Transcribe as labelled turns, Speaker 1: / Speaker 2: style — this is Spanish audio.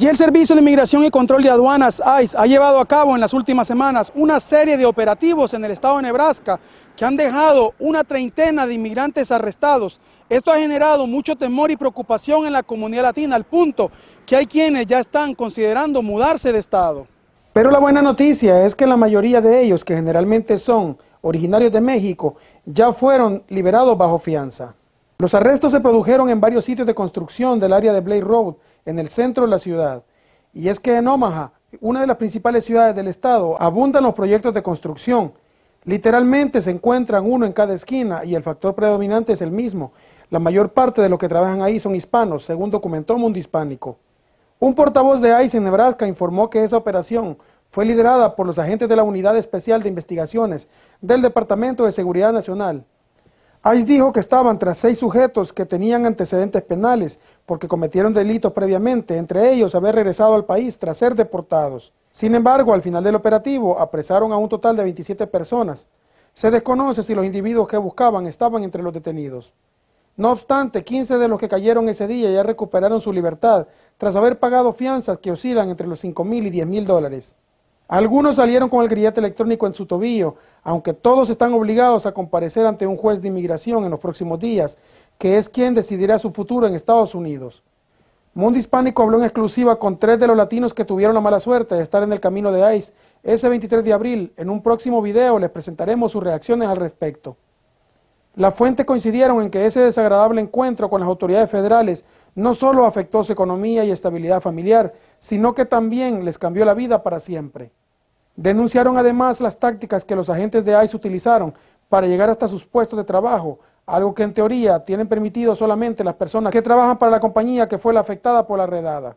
Speaker 1: Y el Servicio de Inmigración y Control de Aduanas, ICE, ha llevado a cabo en las últimas semanas una serie de operativos en el estado de Nebraska que han dejado una treintena de inmigrantes arrestados. Esto ha generado mucho temor y preocupación en la comunidad latina, al punto que hay quienes ya están considerando mudarse de estado.
Speaker 2: Pero la buena noticia es que la mayoría de ellos, que generalmente son originarios de México, ya fueron liberados bajo fianza. Los arrestos se produjeron en varios sitios de construcción del área de Blade Road, en el centro de la ciudad. Y es que en Omaha, una de las principales ciudades del estado, abundan los proyectos de construcción. Literalmente se encuentran uno en cada esquina y el factor predominante es el mismo. La mayor parte de los que trabajan ahí son hispanos, según documentó Mundo Hispánico. Un portavoz de ICE en Nebraska informó que esa operación fue liderada por los agentes de la Unidad Especial de Investigaciones del Departamento de Seguridad Nacional. Ice dijo que estaban tras seis sujetos que tenían antecedentes penales porque cometieron delitos previamente, entre ellos haber regresado al país tras ser deportados. Sin embargo, al final del operativo apresaron a un total de 27 personas. Se desconoce si los individuos que buscaban estaban entre los detenidos. No obstante, 15 de los que cayeron ese día ya recuperaron su libertad tras haber pagado fianzas que oscilan entre los 5 mil y 10 mil dólares. Algunos salieron con el grillete electrónico en su tobillo, aunque todos están obligados a comparecer ante un juez de inmigración en los próximos días, que es quien decidirá su futuro en Estados Unidos. Mundo Hispánico habló en exclusiva con tres de los latinos que tuvieron la mala suerte de estar en el camino de ICE ese 23 de abril. En un próximo video les presentaremos sus reacciones al respecto. Las fuentes coincidieron en que ese desagradable encuentro con las autoridades federales no solo afectó su economía y estabilidad familiar, sino que también les cambió la vida para siempre. Denunciaron además las tácticas que los agentes de ICE utilizaron para llegar hasta sus puestos de trabajo, algo que en teoría tienen permitido solamente las personas que trabajan para la compañía que fue la afectada por la redada.